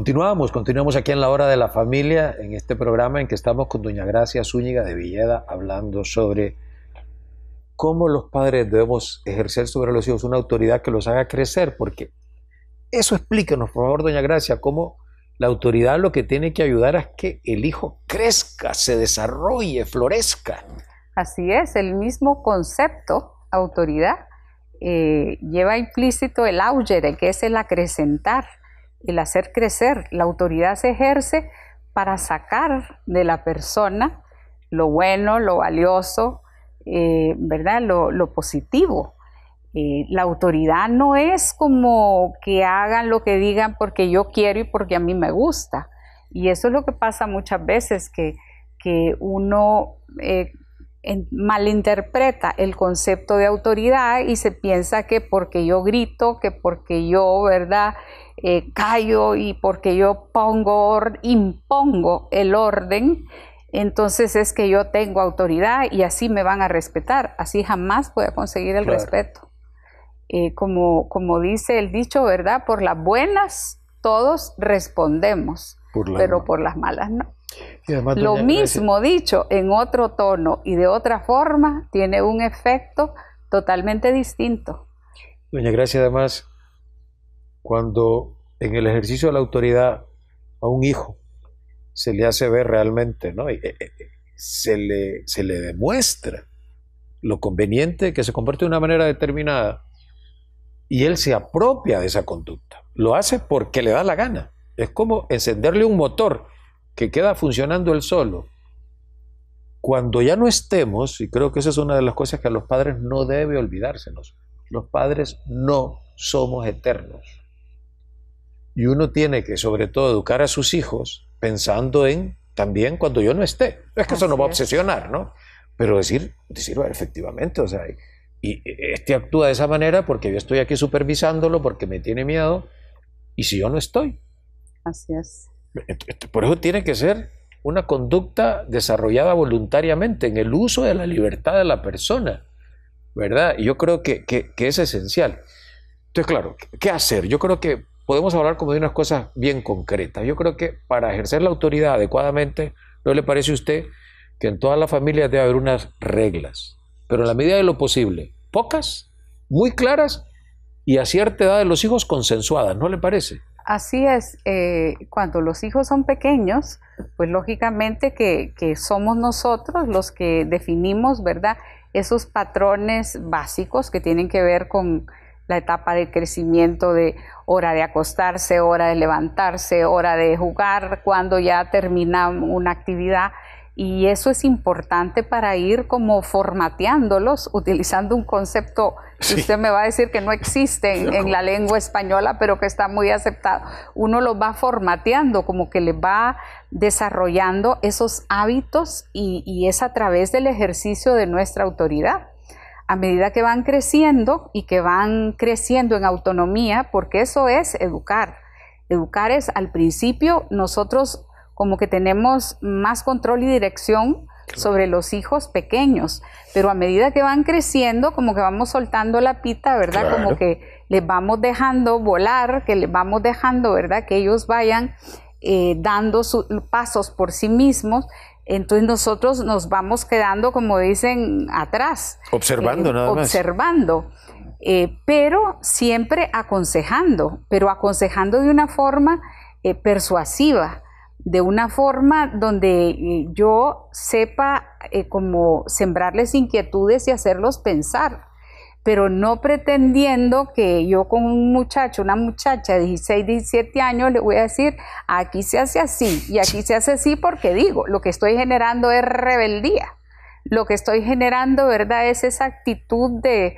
Continuamos, continuamos aquí en la hora de la familia, en este programa en que estamos con doña Gracia Zúñiga de Villeda hablando sobre cómo los padres debemos ejercer sobre los hijos una autoridad que los haga crecer, porque eso explíquenos, por favor, doña Gracia, cómo la autoridad lo que tiene que ayudar es que el hijo crezca, se desarrolle, florezca. Así es, el mismo concepto, autoridad, eh, lleva implícito el de que es el acrecentar el hacer crecer. La autoridad se ejerce para sacar de la persona lo bueno, lo valioso, eh, ¿verdad? Lo, positivo. Eh, la autoridad no es como que hagan lo que digan porque yo quiero y porque a mí me gusta. Y eso es lo que pasa muchas veces, que, uno eh, malinterpreta el concepto de autoridad y se piensa que porque yo grito, que porque yo, ¿verdad? Eh, callo y porque yo pongo, impongo el orden, entonces es que yo tengo autoridad y así me van a respetar. Así jamás voy a conseguir el respeto. Eh, como, como dice el dicho, ¿verdad? Por las buenas todos respondemos, pero por las malas no. Lo mismo dicho en otro tono y de otra forma tiene un efecto totalmente distinto. Doña Gracia, además, cuando en el ejercicio de la autoridad a un hijo se le hace ver realmente, eh, eh, eh, Se le, se le demuestra lo conveniente que se comporte de una manera determinada y él se apropia de esa conducta. Lo hace porque le da la gana. Es como encenderle un motor que queda funcionando él solo. Cuando ya no estemos, y creo que esa es una de las cosas que a los padres no debe olvidársenos, los padres no somos eternos. Y uno tiene que, sobre todo, educar a sus hijos pensando en también cuando yo no esté. Es que eso no va a obsesionar, ¿no? Pero decir, decir efectivamente, o sea, y este actúa de esa manera porque yo estoy aquí supervisándolo, porque me tiene miedo, y si yo no estoy. Así es. Por eso tiene que ser una conducta desarrollada voluntariamente en el uso de la libertad de la persona, ¿verdad? Y yo creo que, que es esencial. Entonces, claro, ¿qué hacer? Yo creo que podemos hablar como de unas cosas bien concretas. Yo creo que para ejercer la autoridad adecuadamente, ¿no le parece a usted que en todas las familias debe haber unas reglas? Pero en la medida de lo posible, pocas, muy claras y a cierta edad de los hijos consensuadas, ¿no le parece? Así es, eh, cuando los hijos son pequeños, pues lógicamente que, somos nosotros los que definimos, ¿verdad? Esos patrones básicos que tienen que ver con la etapa de crecimiento de hora de acostarse, hora de levantarse, hora de jugar, cuando ya termina una actividad. Y eso es importante para ir como formateándolos, utilizando un concepto que usted me va a decir que no existe en, la lengua española, pero que está muy aceptado. Uno los va formateando, como que les va desarrollando esos hábitos y es a través del ejercicio de nuestra autoridad a medida que van creciendo y que van creciendo en autonomía, porque eso es educar. Educar es al principio nosotros como que tenemos más control y dirección sobre los hijos pequeños, pero a medida que van creciendo como que vamos soltando la pita, ¿verdad? Como que les vamos dejando volar, que les vamos dejando, ¿verdad? Que ellos vayan eh, dando sus pasos por sí mismos entonces nosotros nos vamos quedando, como dicen, atrás. Observando eh, nada más. Observando. Eh, pero siempre aconsejando, pero aconsejando de una forma eh, persuasiva, de una forma donde yo sepa eh, como sembrarles inquietudes y hacerlos pensar pero no pretendiendo que yo con un muchacho, una muchacha de 16, 17 años, le voy a decir, aquí se hace así y aquí se hace así porque digo, lo que estoy generando es rebeldía, lo que estoy generando, ¿verdad? Es esa actitud de...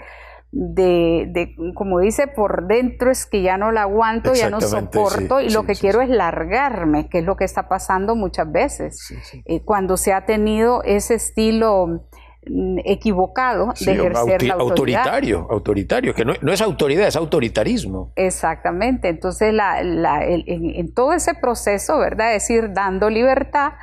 De, como dice, por dentro es que ya no la aguanto, ya no soporto y lo que quiero es largarme, que es lo que está pasando muchas veces. Eh, cuando se ha tenido ese estilo Mm, equivocado de ejercer la Autoritario, autoritario, que no, es autoridad, es autoritarismo. Exactamente, entonces en, todo ese proceso, ¿verdad? Es ir dando libertad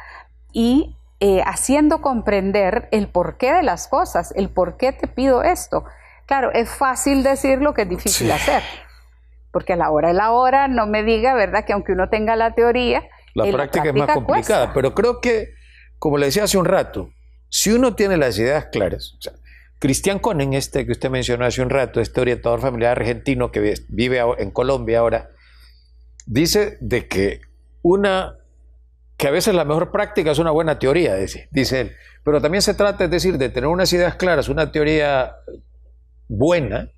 y eh, haciendo comprender el porqué de las cosas, el por qué te pido esto. Claro, es fácil decir lo que es difícil hacer, porque a la hora de la hora no me diga, ¿verdad? Que aunque uno tenga la teoría, la, práctica, es más complicada, pero creo que, como le decía hace un rato, si uno tiene las ideas claras, Cristian Conen, este que usted mencionó hace un rato, este orientador familiar argentino que vive en Colombia ahora, dice de que una que a veces la mejor práctica es una buena teoría, dice, él. Pero también se trata, es decir, de tener unas ideas claras, una teoría buena,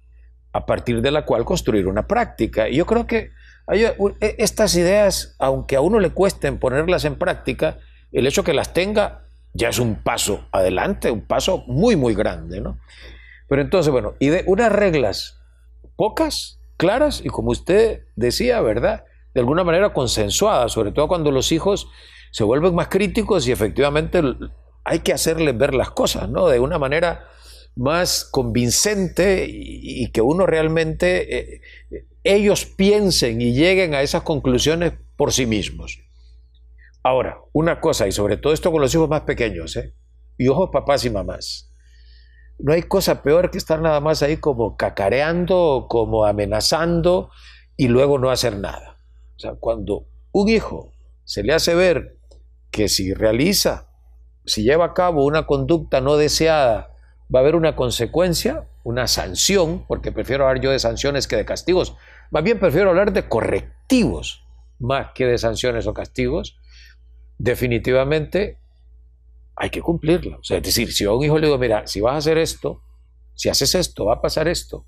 a partir de la cual construir una práctica. Y yo creo que e, estas ideas, aunque a uno le cuesten ponerlas en práctica, el hecho que las tenga ya es un paso adelante, un paso muy, muy grande, ¿no? Pero entonces, bueno, y de unas reglas pocas, claras y como usted decía, ¿verdad? De alguna manera consensuadas, sobre todo cuando los hijos se vuelven más críticos y efectivamente hay que hacerles ver las cosas, ¿no? De una manera más convincente y, que uno realmente eh, eh, ellos piensen y lleguen a esas conclusiones por sí mismos. Ahora, una cosa, y sobre todo esto con los hijos más pequeños, ¿eh? y ojos papás y mamás, no hay cosa peor que estar nada más ahí como cacareando, como amenazando y luego no hacer nada. O sea, cuando un hijo se le hace ver que si realiza, si lleva a cabo una conducta no deseada, va a haber una consecuencia, una sanción, porque prefiero hablar yo de sanciones que de castigos. Más bien prefiero hablar de correctivos más que de sanciones o castigos definitivamente hay que cumplirla. O sea, es decir, si a un hijo le digo, mira, si vas a hacer esto, si haces esto, va a pasar esto.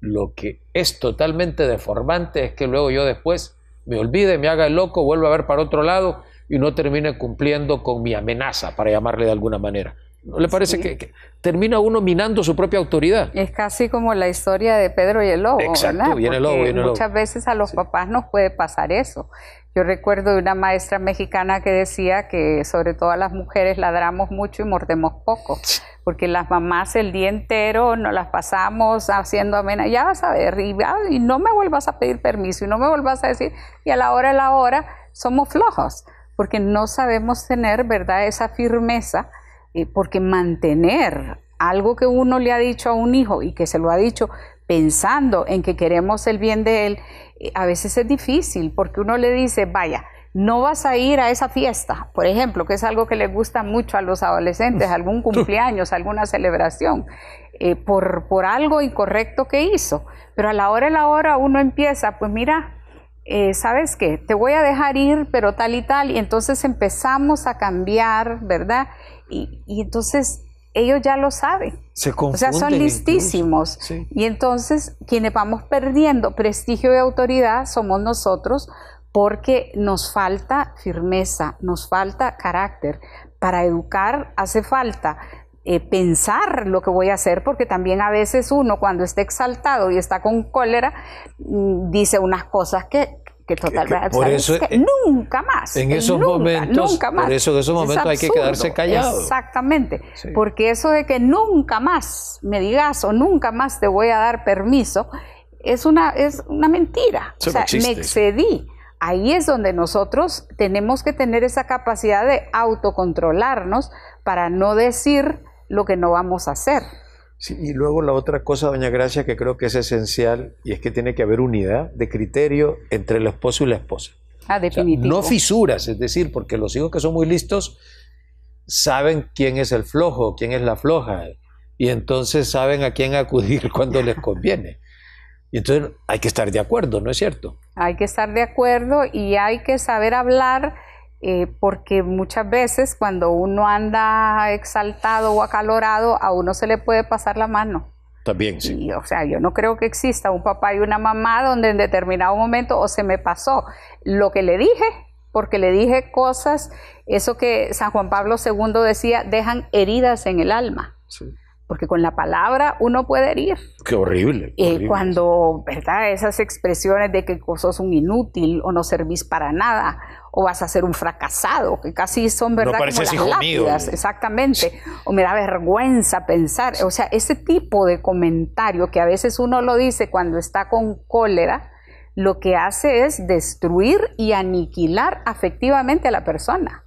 Lo que es totalmente deformante es que luego yo después me olvide, me haga el loco, vuelva a ver para otro lado y no termine cumpliendo con mi amenaza, para llamarle de alguna manera. ¿No le parece que, termina uno minando su propia autoridad? Es casi como la historia de Pedro y el lobo, Exacto, muchas veces a los papás nos puede pasar eso, yo recuerdo de una maestra mexicana que decía que sobre todo las mujeres ladramos mucho y mordemos poco, porque las mamás el día entero nos las pasamos haciendo amena, ya vas a ver, ah, y, no me vuelvas a pedir permiso, y no me vuelvas a decir, y a la hora a la hora somos flojos, porque no sabemos tener, ¿verdad?, esa firmeza, eh, porque mantener algo que uno le ha dicho a un hijo y que se lo ha dicho pensando en que queremos el bien de él eh, a veces es difícil porque uno le dice, vaya, no vas a ir a esa fiesta, por ejemplo, que es algo que les gusta mucho a los adolescentes, algún cumpleaños, alguna celebración, eh, por, por, algo incorrecto que hizo. Pero a la hora a la hora uno empieza, pues mira, eh, ¿sabes qué? Te voy a dejar ir, pero tal y tal, y entonces empezamos a cambiar, ¿verdad? y entonces ellos ya lo saben. o sea, son listísimos. Y entonces quienes vamos perdiendo prestigio y autoridad somos nosotros porque nos falta firmeza, nos falta carácter. Para educar hace falta eh, pensar lo que voy a hacer, porque también a veces uno cuando está exaltado y está con cólera mm, dice unas cosas que que Total por eso, nunca más. En esos momentos, eso en esos momentos hay que quedarse callado. Exactamente, porque eso de que nunca más me digas o nunca más te voy a dar permiso es una, es una mentira. o sea, me excedí. Ahí es donde nosotros tenemos que tener esa capacidad de autocontrolarnos para no decir lo que no vamos a hacer y luego la otra cosa, doña Gracia, que creo que es esencial, y es que tiene que haber unidad de criterio entre el esposo y la esposa. Ah, no fisuras, es decir, porque los hijos que son muy listos saben quién es el flojo, quién es la floja, y entonces saben a quién acudir cuando les conviene. Y entonces hay que estar de acuerdo, ¿no es cierto? Hay que estar de acuerdo y hay que saber hablar eh, porque muchas veces cuando uno anda exaltado o acalorado, a uno se le puede pasar la mano. También, sí. o sea, yo no creo que exista un papá y una mamá donde en determinado momento o se me pasó lo que le dije, porque le dije cosas, eso que San Juan Pablo II decía, dejan heridas en el alma. Sí porque con la palabra uno puede herir. Qué horrible. Eh, cuando, ¿verdad? Esas expresiones de que sos un inútil o no servís para nada o vas a ser un fracasado, que casi son verdad como las lápidas, exactamente, o me da vergüenza pensar, o sea, ese tipo de comentario que a veces uno lo dice cuando está con cólera, lo que hace es destruir y aniquilar afectivamente a la persona.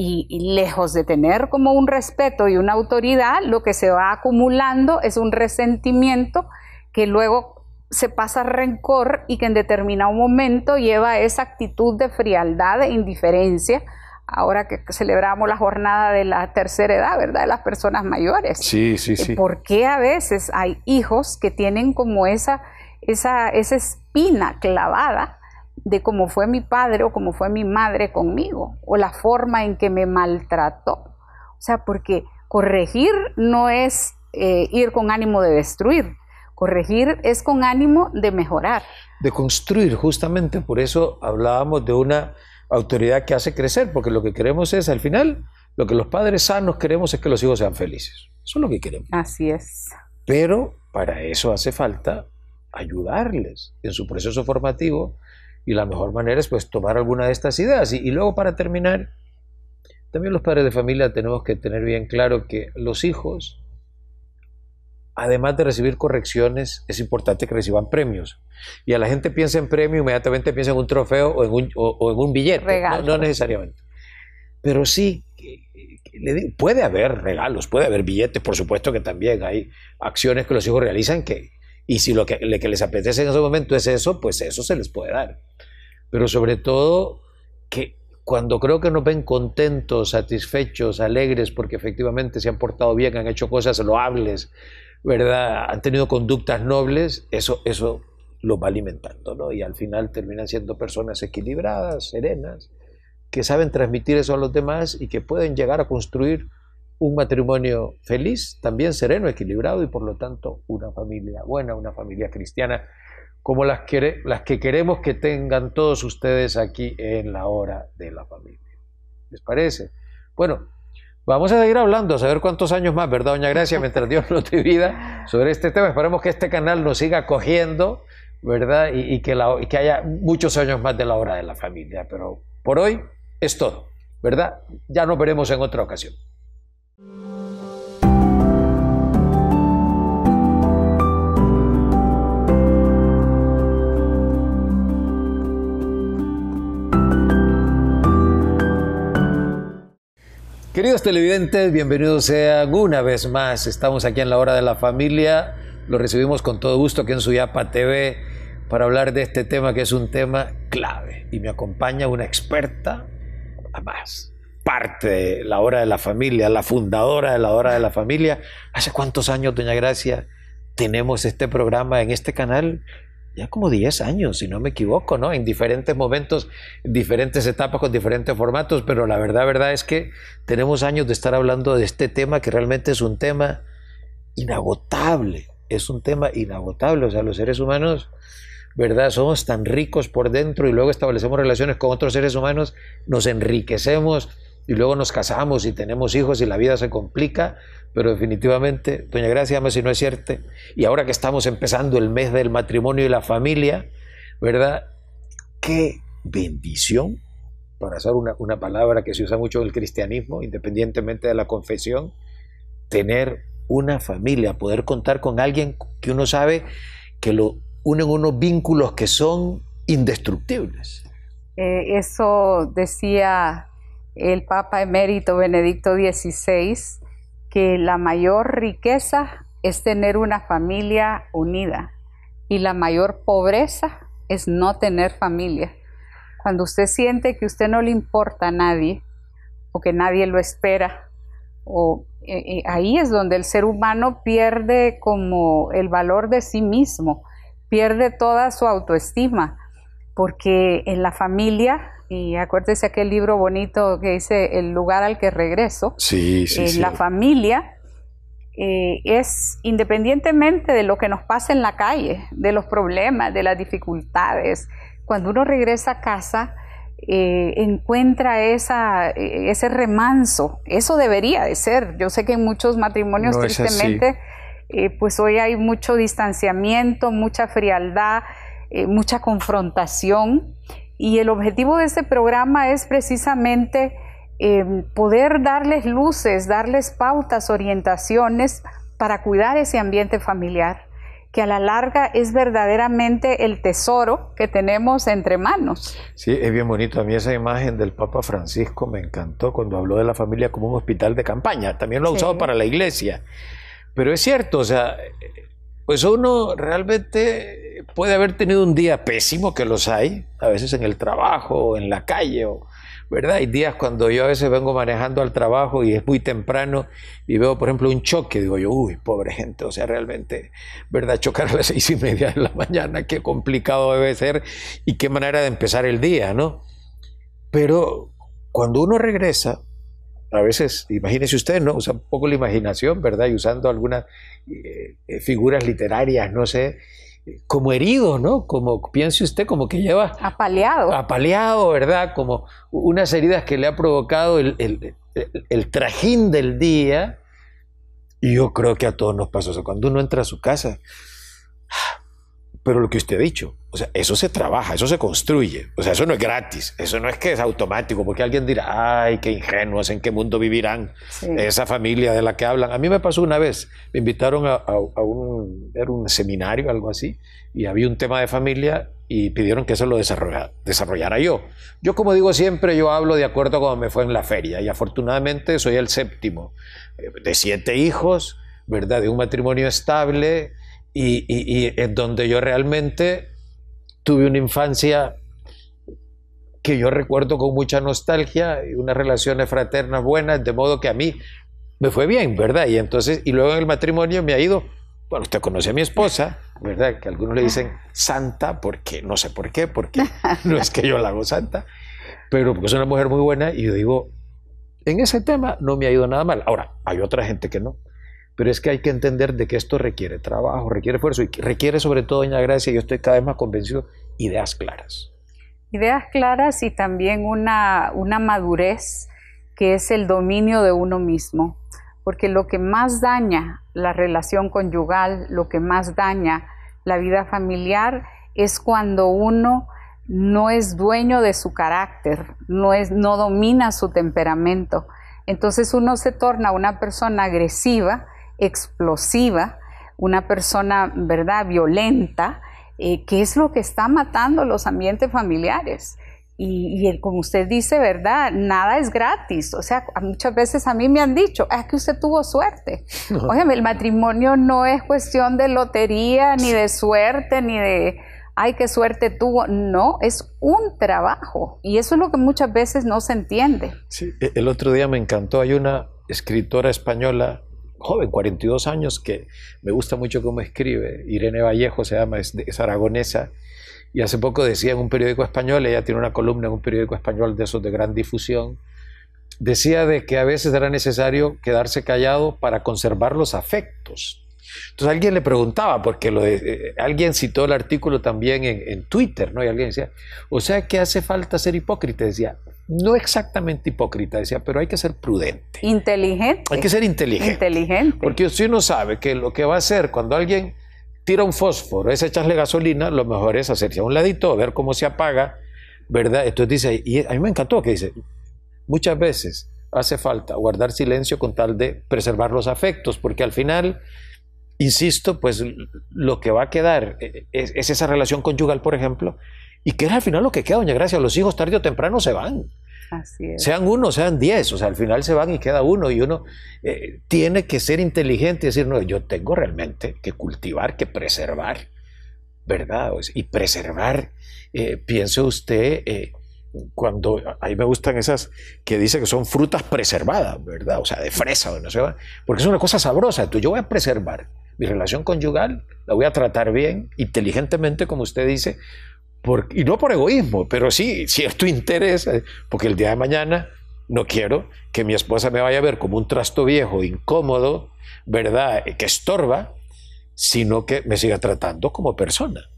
y, lejos de tener como un respeto y una autoridad, lo que se va acumulando es un resentimiento que luego se pasa rencor y que en determinado momento lleva esa actitud de frialdad, de indiferencia, ahora que celebramos la jornada de la tercera edad, ¿verdad? De las personas mayores. Sí, sí, sí. ¿Por qué a veces hay hijos que tienen como esa, esa, esa espina clavada de cómo fue mi padre o cómo fue mi madre conmigo, o la forma en que me maltrató? O sea, porque corregir no es eh, ir con ánimo de destruir, Corregir es con ánimo de mejorar. De construir, justamente por eso hablábamos de una autoridad que hace crecer, porque lo que queremos es, al final, lo que los padres sanos queremos es que los hijos sean felices. Eso es lo que queremos. Así es. Pero para eso hace falta ayudarles en su proceso formativo y la mejor manera es pues tomar alguna de estas ideas. Y, y luego para terminar, también los padres de familia tenemos que tener bien claro que los hijos además de recibir correcciones, es importante que reciban premios. Y a la gente piensa en premio, inmediatamente piensa en un trofeo o en un, billete. No, necesariamente. Pero sí, puede haber regalos, puede haber billetes, por supuesto que también hay acciones que los hijos realizan que, y si lo que, que les apetece en ese momento es eso, pues eso se les puede dar. Pero sobre todo que cuando creo que nos ven contentos, satisfechos, alegres, porque efectivamente se han portado bien, han hecho cosas loables, ¿verdad? Han tenido conductas nobles, eso, eso los va alimentando, ¿no? Y al final terminan siendo personas equilibradas, serenas, que saben transmitir eso a los demás y que pueden llegar a construir un matrimonio feliz, también sereno, equilibrado y por lo tanto una familia buena, una familia cristiana, como las que, las que queremos que tengan todos ustedes aquí en la hora de la familia. ¿Les parece? Bueno, Vamos a seguir hablando, a saber cuántos años más, ¿verdad, Doña Gracia? Mientras Dios nos divida sobre este tema. Esperemos que este canal nos siga cogiendo, ¿verdad? Y, que, y que haya muchos años más de la hora de la familia. Pero por hoy es todo, ¿verdad? Ya nos veremos en otra ocasión. Queridos televidentes, bienvenidos sean una vez más. Estamos aquí en la hora de la familia. Lo recibimos con todo gusto aquí en Suyapa TV para hablar de este tema que es un tema clave. Y me acompaña una experta, además, parte de la hora de la familia, la fundadora de la hora de la familia. ¿Hace cuántos años, doña Gracia, tenemos este programa en este canal? ya como 10 años, si no me equivoco, ¿no? En diferentes momentos, diferentes etapas, con diferentes formatos, pero la verdad, verdad es que tenemos años de estar hablando de este tema que realmente es un tema inagotable, es un tema inagotable, o sea, los seres humanos, ¿verdad? Somos tan ricos por dentro y luego establecemos relaciones con otros seres humanos, nos enriquecemos y luego nos casamos y tenemos hijos y la vida se complica, pero definitivamente, doña Gracia, me si no es cierto, y ahora que estamos empezando el mes del matrimonio y la familia, ¿verdad? Qué bendición, para usar una, palabra que se usa mucho en el cristianismo, independientemente de la confesión, tener una familia, poder contar con alguien que uno sabe que lo unen unos vínculos que son indestructibles. Eh, eso decía el Papa emérito Benedicto XVI que la mayor riqueza es tener una familia unida y la mayor pobreza es no tener familia. Cuando usted siente que usted no le importa a nadie o que nadie lo espera, o, eh, ahí es donde el ser humano pierde como el valor de sí mismo, pierde toda su autoestima, porque en la familia y acuérdese aquel libro bonito que dice El lugar al que regreso. Sí, sí, eh, La familia eh, es independientemente de lo que nos pasa en la calle, de los problemas, de las dificultades. Cuando uno regresa a casa, eh, encuentra esa, ese remanso. Eso debería de ser. Yo sé que en muchos matrimonios, tristemente, pues hoy hay mucho distanciamiento, mucha frialdad, mucha confrontación. Y el objetivo de este programa es precisamente em, poder darles luces, darles pautas, orientaciones para cuidar ese ambiente familiar, que a la larga es verdaderamente el tesoro que tenemos entre manos. Sí, es bien bonito. A mí esa imagen del Papa Francisco me encantó cuando habló de la familia como un hospital de campaña. También lo ha usado para la iglesia. Pero es cierto, o sea, pues uno realmente puede haber tenido un día pésimo, que los hay, a veces en el trabajo, o en la calle, ¿verdad? Hay días cuando yo a veces vengo manejando al trabajo y es muy temprano y veo, por ejemplo, un choque, digo yo, uy, pobre gente, o sea, realmente, ¿verdad? Chocar a las seis y media de la mañana, qué complicado debe ser y qué manera de empezar el día, ¿no? Pero cuando uno regresa, a veces, imagínense usted, ¿no? Usa un poco la imaginación, ¿verdad? Y usando algunas eh, eh, figuras literarias, no sé, como herido, ¿no? Como piense usted, como que lleva... Apaleado. Apaleado, ¿verdad? Como unas heridas que le ha provocado el, el, trajín del día. Y yo creo que a todos nos pasa eso. Cuando uno entra a su casa, pero lo que usted ha dicho, o sea, eso se trabaja, eso se construye, o sea, eso no es gratis, eso no es que es automático, porque alguien dirá, ay, qué ingenuos, en qué mundo vivirán esa familia de la que hablan. A mí me pasó una vez, me invitaron a, un, era un seminario, algo así, y había un tema de familia y pidieron que eso lo desarrollara, desarrollara yo. Yo, como digo siempre, yo hablo de acuerdo a cómo me fue en la feria, y afortunadamente soy el séptimo eh, de siete hijos, ¿verdad? De un matrimonio estable y, en donde yo realmente tuve una infancia que yo recuerdo con mucha nostalgia y unas relaciones fraternas buenas, de modo que a mí me fue bien, ¿verdad? Y entonces, y luego en el matrimonio me ha ido, bueno, usted conoce a mi esposa, ¿verdad? Que algunos le dicen santa, porque no sé por qué, porque no es que yo la hago santa, pero porque es una mujer muy buena y yo digo, en ese tema no me ha ido nada mal. Ahora, hay otra gente que no. Pero es que hay que entender de que esto requiere trabajo, requiere esfuerzo y requiere sobre todo, doña Gracia, yo estoy cada vez más convencido, ideas claras. Ideas claras y también una, madurez que es el dominio de uno mismo. Porque lo que más daña la relación conyugal, lo que más daña la vida familiar, es cuando uno no es dueño de su carácter, no, no domina su temperamento. Entonces uno se torna una persona agresiva explosiva, una persona, ¿verdad?, violenta, eh, que es lo que está matando los ambientes familiares. Y, como usted dice, ¿verdad? Nada es gratis. O sea, muchas veces a mí me han dicho, ah, es que usted tuvo suerte. Óyeme, el matrimonio no es cuestión de lotería, ni de suerte, ni de, ay, qué suerte tuvo. No, es un trabajo. Y eso es lo que muchas veces no se entiende. Sí, e, el otro día me encantó, hay una escritora española joven, 42 años, que me gusta mucho cómo escribe. Irene Vallejo se llama, es, aragonesa. Y hace poco decía en un periódico español, ella tiene una columna en un periódico español de esos de gran difusión, decía de que a veces era necesario quedarse callado para conservar los afectos. Entonces alguien le preguntaba, porque eh, alguien citó el artículo también en, en, Twitter, ¿no? Y alguien decía, o sea que hace falta ser hipócrita, decía, no exactamente hipócrita, decía, pero hay que ser prudente. Inteligente. Hay que ser inteligente. Inteligente. Porque si uno sabe que lo que va a hacer cuando alguien tira un fósforo es echarle gasolina, lo mejor es hacerse a un ladito, ver cómo se apaga, ¿verdad? Entonces dice, y a mí me encantó que dice, muchas veces hace falta guardar silencio con tal de preservar los afectos, porque al final insisto, pues lo que va a quedar eh, eh, es, esa relación conyugal, por ejemplo, y que es al final lo que queda, doña Gracia, los hijos tarde o temprano se van. Sean uno, sean diez, o sea, al final se van y queda uno y uno eh, tiene que ser inteligente y decir, no, yo tengo realmente que cultivar, que preservar, ¿verdad? Y preservar, eh, piense usted, cuando ahí me gustan esas que dice que son frutas preservadas, ¿verdad? O sea, de fresa o no sé, porque es una cosa sabrosa. yo voy a preservar mi relación conyugal, la voy a tratar bien, inteligentemente, como usted dice, y no por egoísmo, pero sí, si interés, eh, porque el día de mañana no quiero que mi esposa me vaya a ver como un trasto viejo, incómodo, ¿verdad? Eh, que estorba, sino que me siga tratando como persona.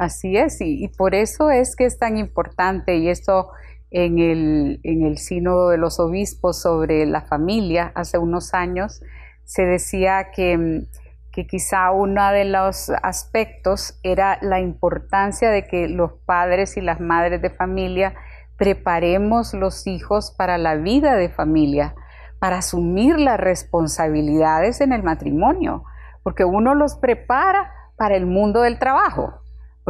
Así es, y, por eso es que es tan importante, y esto en el, en el sínodo de los obispos sobre la familia, hace unos años, se decía que, que quizá uno de los aspectos era la importancia de que los padres y las madres de familia preparemos los hijos para la vida de familia, para asumir las responsabilidades en el matrimonio, porque uno los prepara para el mundo del trabajo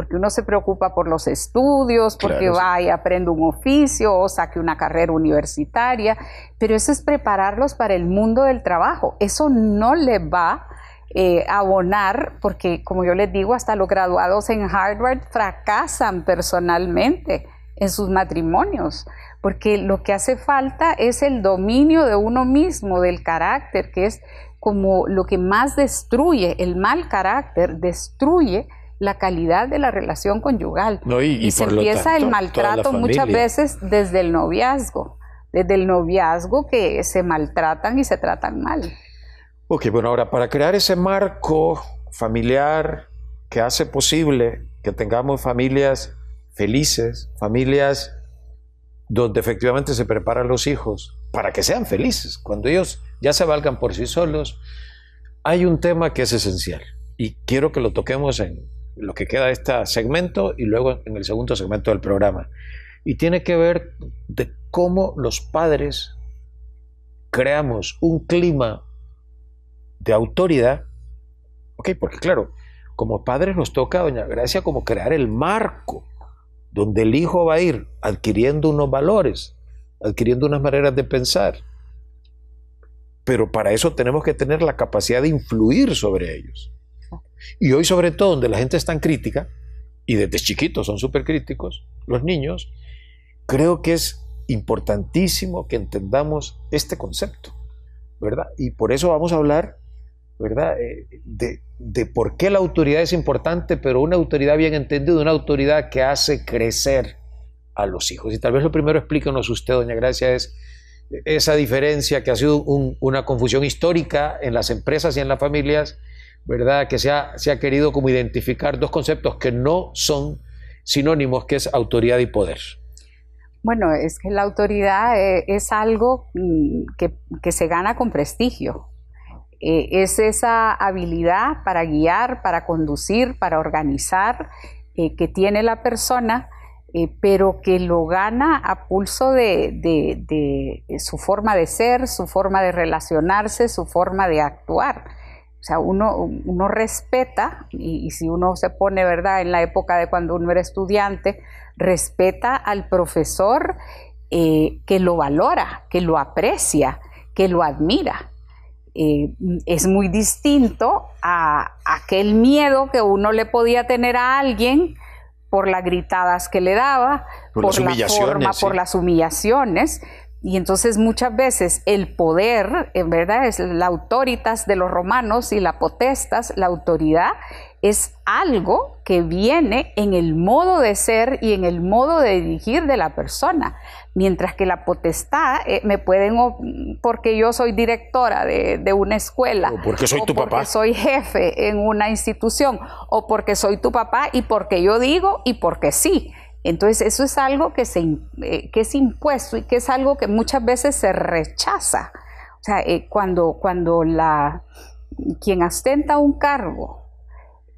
porque uno se preocupa por los estudios, porque va y aprende un oficio o saque una carrera universitaria, pero eso es prepararlos para el mundo del trabajo. Eso no le va eh, a abonar, porque como yo les digo, hasta los graduados en Harvard fracasan personalmente en sus matrimonios, porque lo que hace falta es el dominio de uno mismo, del carácter, que es como lo que más destruye, el mal carácter destruye la calidad de la relación conyugal. y, se empieza el maltrato muchas veces desde el noviazgo, desde el noviazgo que se maltratan y se tratan mal. Ok, bueno, ahora para crear ese marco familiar que hace posible que tengamos familias felices, familias donde efectivamente se preparan los hijos para que sean felices, cuando ellos ya se valgan por sí solos, hay un tema que es esencial y quiero que lo toquemos en lo que queda de este segmento y luego en el segundo segmento del programa. Y tiene que ver de cómo los padres creamos un clima de autoridad, ¿ok? Porque claro, como padres nos toca Doña Gracia como crear el marco donde el hijo va a ir adquiriendo unos valores, adquiriendo unas maneras de pensar. Pero para eso tenemos que tener la capacidad de influir sobre ellos. Y hoy sobre todo donde la gente es tan crítica, y desde chiquitos son súper críticos, los niños, creo que es importantísimo que entendamos este concepto, ¿verdad? Y por eso vamos a hablar, ¿verdad? Eh, de, por qué la autoridad es importante, pero una autoridad bien entendida, una autoridad que hace crecer a los hijos. Y tal vez lo primero explíquenos usted, doña Gracia, es esa diferencia que ha sido una confusión histórica en las empresas y en las familias ¿verdad? Que se ha, querido como identificar dos conceptos que no son sinónimos, que es autoridad y poder. Bueno, es que la autoridad eh, es algo mm, que, se gana con prestigio. Eh, es esa habilidad para guiar, para conducir, para organizar eh, que tiene la persona, pero que lo gana a pulso de, su forma de ser, su forma de relacionarse, su forma de actuar. O sea, uno, uno respeta, y, si uno se pone, ¿verdad?, en la época de cuando uno era estudiante, respeta al profesor eh, que lo valora, que lo aprecia, que lo admira. Eh, es muy distinto a, aquel miedo que uno le podía tener a alguien por las gritadas que le daba, por, la forma, por las humillaciones, y entonces muchas veces el poder, en eh, verdad, es la autoritas de los romanos y la potestas, la autoridad, es algo que viene en el modo de ser y en el modo de dirigir de la persona. Mientras que la potestad eh, me pueden, porque yo soy directora de, una escuela, o porque soy tu papá, soy jefe en una institución, o porque soy tu papá y porque yo digo y porque sí. Entonces eso es algo que, se, eh, es impuesto y que es algo que muchas veces se rechaza. O sea, eh, cuando, cuando la, quien ostenta un cargo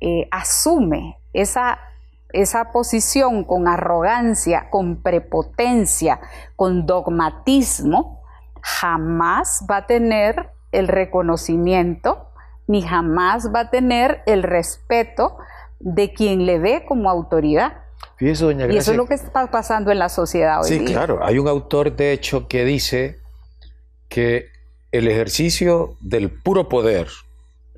eh, asume esa posición con arrogancia, con prepotencia, con dogmatismo, jamás va a tener el reconocimiento ni jamás va a tener el respeto de quien le ve como autoridad. Y eso es lo que está pasando en la sociedad hoy. Sí, claro. Hay un autor, de hecho, que dice que el ejercicio del puro poder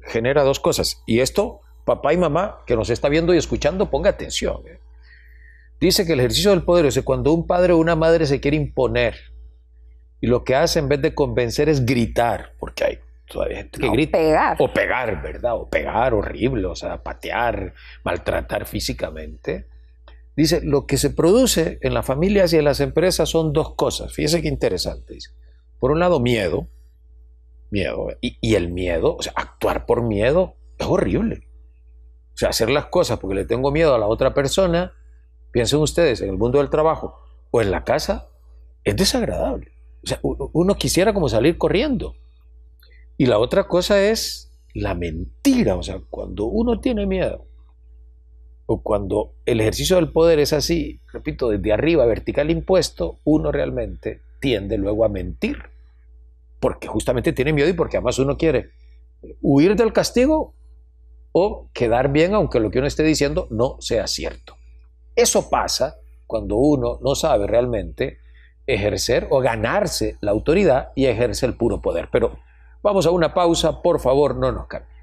genera dos cosas. Y esto, papá y mamá que nos está viendo y escuchando, ponga atención. ¿eh? Dice que el ejercicio del poder es cuando un padre o una madre se quiere imponer y lo que hace en vez de convencer es gritar, porque hay la gente que no, Pegar. O pegar, ¿verdad? O pegar horrible, o sea, patear, maltratar físicamente. Dice, lo que se produce en las familias y en las empresas son dos cosas. Fíjese qué interesante. Por un lado, miedo. Miedo. Y, y el miedo, o sea, actuar por miedo es horrible. O sea, hacer las cosas porque le tengo miedo a la otra persona, piensen ustedes, en el mundo del trabajo o en la casa, es desagradable. O sea, uno quisiera como salir corriendo. Y la otra cosa es la mentira. O sea, cuando uno tiene miedo, o cuando el ejercicio del poder es así, repito, desde arriba, vertical impuesto, uno realmente tiende luego a mentir, porque justamente tiene miedo y porque además uno quiere huir del castigo o quedar bien aunque lo que uno esté diciendo no sea cierto. Eso pasa cuando uno no sabe realmente ejercer o ganarse la autoridad y ejerce el puro poder. Pero vamos a una pausa, por favor, no nos cambien.